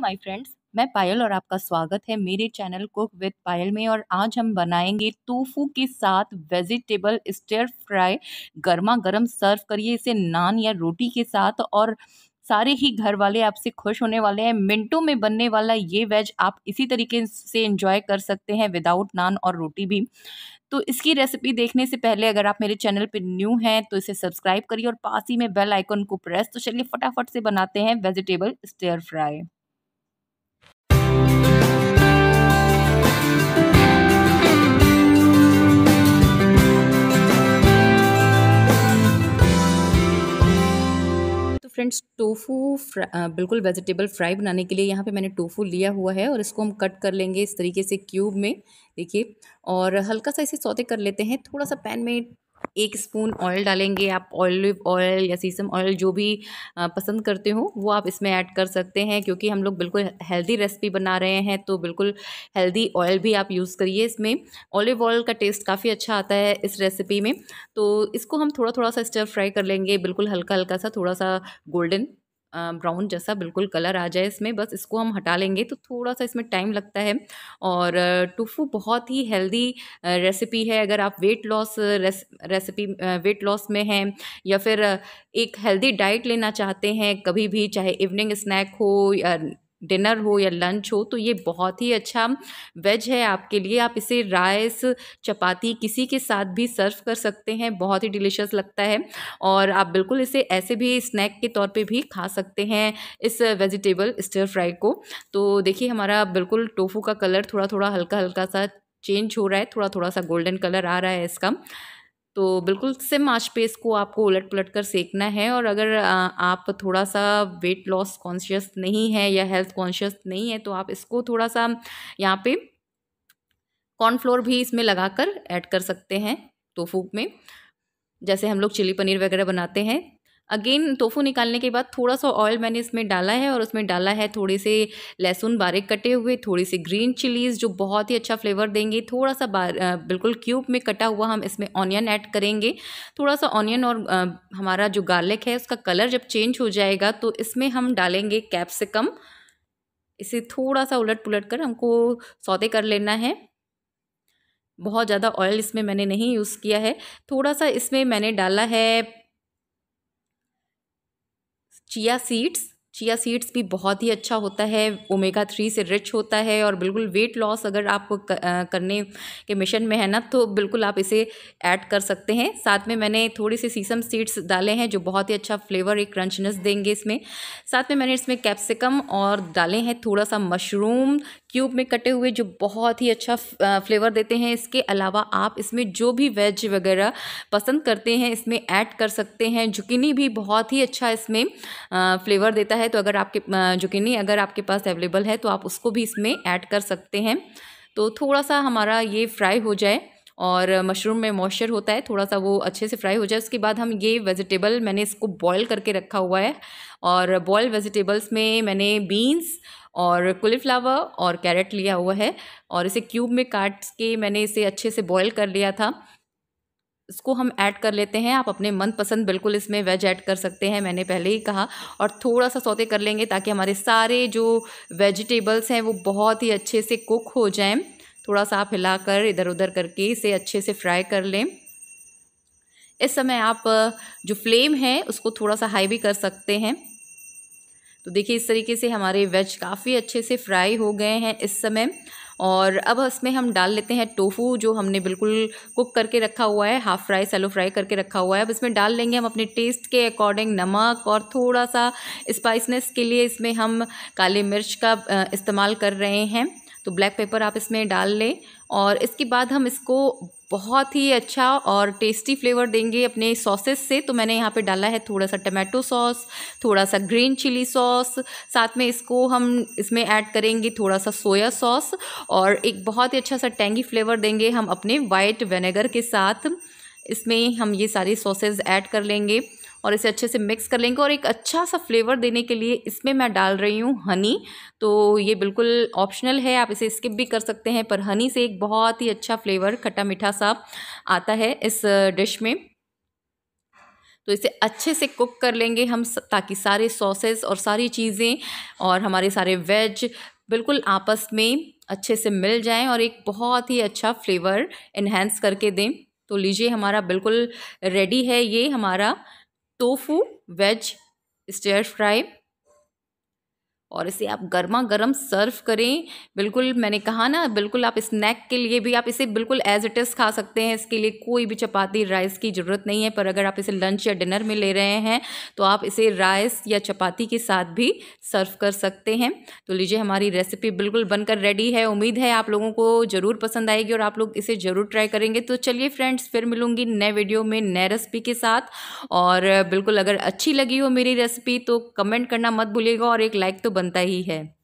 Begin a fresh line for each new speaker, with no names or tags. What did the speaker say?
my friends मैं पायल और आपका स्वागत है मेरे चैनल कुक विद पायल में और आज हम बनाएंगे टोफू के साथ वेजिटेबल स्टेयर फ्राई गर्मा गर्म सर्व करिए इसे नान या रोटी के साथ और सारे ही घर वाले आपसे खुश होने वाले हैं मिनटों में बनने वाला ये वेज आप इसी तरीके से इंजॉय कर सकते हैं विदाउट नान और रोटी भी तो इसकी रेसिपी देखने से पहले अगर आप मेरे चैनल पर न्यू हैं तो इसे सब्सक्राइब करिए और पास ही में बेल आइकन को प्रेस तो चलिए फटाफट से बनाते हैं vegetable stir fry friends tofu uh, बिल्कुल वेजिटेबल फ्राई बनाने के लिए यहाँ पे मैंने टोफू लिया हुआ है और इसको हम कट कर लेंगे इस तरीके से क्यूब में देखिए और हल्का सा इसे सौते कर लेते हैं थोड़ा सा पैन में एक स्पून ऑयल डालेंगे आप ऑलिव ऑयल या सीसम ऑयल जो भी पसंद करते हो वो आप इसमें ऐड कर सकते हैं क्योंकि हम लोग बिल्कुल हेल्दी रेसिपी बना रहे हैं तो बिल्कुल हेल्दी ऑयल भी आप यूज़ करिए इसमें ऑलिव ऑयल का टेस्ट काफ़ी अच्छा आता है इस रेसिपी में तो इसको हम थोड़ा थोड़ा सा स्टर फ्राई कर लेंगे बिल्कुल हल्का हल्का सा थोड़ा सा गोल्डन ब्राउन जैसा बिल्कुल कलर आ जाए इसमें बस इसको हम हटा लेंगे तो थोड़ा सा इसमें टाइम लगता है और टोफू बहुत ही हेल्दी रेसिपी है अगर आप weight loss recipe weight loss में हैं या फिर एक हेल्दी डाइट लेना चाहते हैं कभी भी चाहे इवनिंग स्नैक हो या डिनर हो या लंच हो तो ये बहुत ही अच्छा वेज है आपके लिए आप इसे राइस चपाती किसी के साथ भी सर्व कर सकते हैं बहुत ही डिलीशियस लगता है और आप बिल्कुल इसे ऐसे भी स्नैक के तौर पे भी खा सकते हैं इस वेजिटेबल स्टर फ्राई को तो देखिए हमारा बिल्कुल टोफू का कलर थोड़ा थोड़ा हल्का हल्का सा चेंज हो रहा है थोड़ा थोड़ा सा गोल्डन कलर आ रहा है इसका तो बिल्कुल सिम आज पे इसको आपको उलट पुलट कर सेकना है और अगर आप थोड़ा सा वेट लॉस कॉन्शियस नहीं है या हेल्थ कॉन्शियस नहीं है तो आप इसको थोड़ा सा यहाँ पे कॉर्नफ्लोर भी इसमें लगा कर ऐड कर सकते हैं टोफू में जैसे हम लोग चिली पनीर वगैरह बनाते हैं अगेन टोफू निकालने के बाद थोड़ा सा ऑयल मैंने इसमें डाला है और उसमें डाला है थोड़े से लहसुन बारीक कटे हुए थोड़ी सी ग्रीन चिलीज़ जो बहुत ही अच्छा फ्लेवर देंगे थोड़ा सा बार बिल्कुल क्यूब में कटा हुआ हम इसमें ऑनियन ऐड करेंगे थोड़ा सा ऑनियन और आ, हमारा जो गार्लिक है उसका कलर जब चेंज हो जाएगा तो इसमें हम डालेंगे कैप्सिकम इसे थोड़ा सा उलट पुलट कर हमको सौदे कर लेना है बहुत ज़्यादा ऑयल इसमें मैंने नहीं यूज़ किया है थोड़ा सा इसमें मैंने डाला है chia seeds चिया सीड्स भी बहुत ही अच्छा होता है ओमेगा थ्री से रिच होता है और बिल्कुल वेट लॉस अगर आप करने के मिशन में है ना तो बिल्कुल आप इसे ऐड कर सकते हैं साथ में मैंने थोड़ी सी सीसम सीड्स डाले हैं जो बहुत ही अच्छा फ्लेवर एक क्रंचनेस देंगे इसमें साथ में मैंने इसमें कैप्सिकम और डाले हैं थोड़ा सा मशरूम क्यूब में कटे हुए जो बहुत ही अच्छा फ्लेवर देते हैं इसके अलावा आप इसमें जो भी वेज वगैरह पसंद करते हैं इसमें ऐड कर सकते हैं झुकिनी भी बहुत ही अच्छा इसमें फ्लेवर देता है है तो अगर आपके जो कि नहीं अगर आपके पास अवेलेबल है तो आप उसको भी इसमें ऐड कर सकते हैं तो थोड़ा सा हमारा ये फ्राई हो जाए और मशरूम में मॉइस्चर होता है थोड़ा सा वो अच्छे से फ्राई हो जाए उसके बाद हम ये वेजिटेबल मैंने इसको बॉईल करके रखा हुआ है और बॉयल वेजिटेबल्स में मैंने बीन्स और कुलीफ्लावर और कैरेट लिया हुआ है और इसे क्यूब में काट के मैंने इसे अच्छे से बॉयल कर लिया था इसको हम ऐड कर लेते हैं आप अपने मनपसंद बिल्कुल इसमें वेज ऐड कर सकते हैं मैंने पहले ही कहा और थोड़ा सा सौते कर लेंगे ताकि हमारे सारे जो वेजिटेबल्स हैं वो बहुत ही अच्छे से कुक हो जाएं थोड़ा सा आप हिलाकर इधर उधर करके इसे अच्छे से फ्राई कर लें इस समय आप जो फ्लेम है उसको थोड़ा सा हाई भी कर सकते हैं तो देखिए इस तरीके से हमारे वेज काफ़ी अच्छे से फ्राई हो गए हैं इस समय और अब इसमें हम डाल लेते हैं टोफू जो हमने बिल्कुल कुक करके रखा हुआ है हाफ़ फ्राई सेलो फ्राई करके रखा हुआ है अब इसमें डाल लेंगे हम अपने टेस्ट के अकॉर्डिंग नमक और थोड़ा सा स्पाइसनेस के लिए इसमें हम काले मिर्च का इस्तेमाल कर रहे हैं तो ब्लैक पेपर आप इसमें डाल लें और इसके बाद हम इसको बहुत ही अच्छा और टेस्टी फ्लेवर देंगे अपने सॉसेस से तो मैंने यहाँ पे डाला है थोड़ा सा टमाटो सॉस थोड़ा सा ग्रीन चिली सॉस साथ में इसको हम इसमें ऐड करेंगे थोड़ा सा सोया सॉस और एक बहुत ही अच्छा सा टेंगी फ्लेवर देंगे हम अपने वाइट वेनेगर के साथ इसमें हम ये सारी सॉसेज ऐड कर लेंगे और इसे अच्छे से मिक्स कर लेंगे और एक अच्छा सा फ्लेवर देने के लिए इसमें मैं डाल रही हूँ हनी तो ये बिल्कुल ऑप्शनल है आप इसे स्किप भी कर सकते हैं पर हनी से एक बहुत ही अच्छा फ्लेवर खट्टा मीठा सा आता है इस डिश में तो इसे अच्छे से कुक कर लेंगे हम ताकि सारे सॉसेस और सारी चीज़ें और हमारे सारे वेज बिल्कुल आपस में अच्छे से मिल जाएं और एक बहुत ही अच्छा फ्लेवर इन्हेंस करके दें तो लीजिए हमारा बिल्कुल रेडी है ये हमारा टोफू वेज स्टेयर फ्राई और इसे आप गर्मा गर्म सर्व करें बिल्कुल मैंने कहा ना बिल्कुल आप स्नैक के लिए भी आप इसे बिल्कुल एज इट इज़ खा सकते हैं इसके लिए कोई भी चपाती राइस की ज़रूरत नहीं है पर अगर आप इसे लंच या डिनर में ले रहे हैं तो आप इसे राइस या चपाती के साथ भी सर्व कर सकते हैं तो लीजिए हमारी रेसिपी बिल्कुल बनकर रेडी है उम्मीद है आप लोगों को ज़रूर पसंद आएगी और आप लोग इसे ज़रूर ट्राई करेंगे तो चलिए फ्रेंड्स फिर मिलूँगी नए वीडियो में नए रेसिपी के साथ और बिल्कुल अगर अच्छी लगी हो मेरी रेसिपी तो कमेंट करना मत भूलिएगा और एक लाइक तो बनता ही है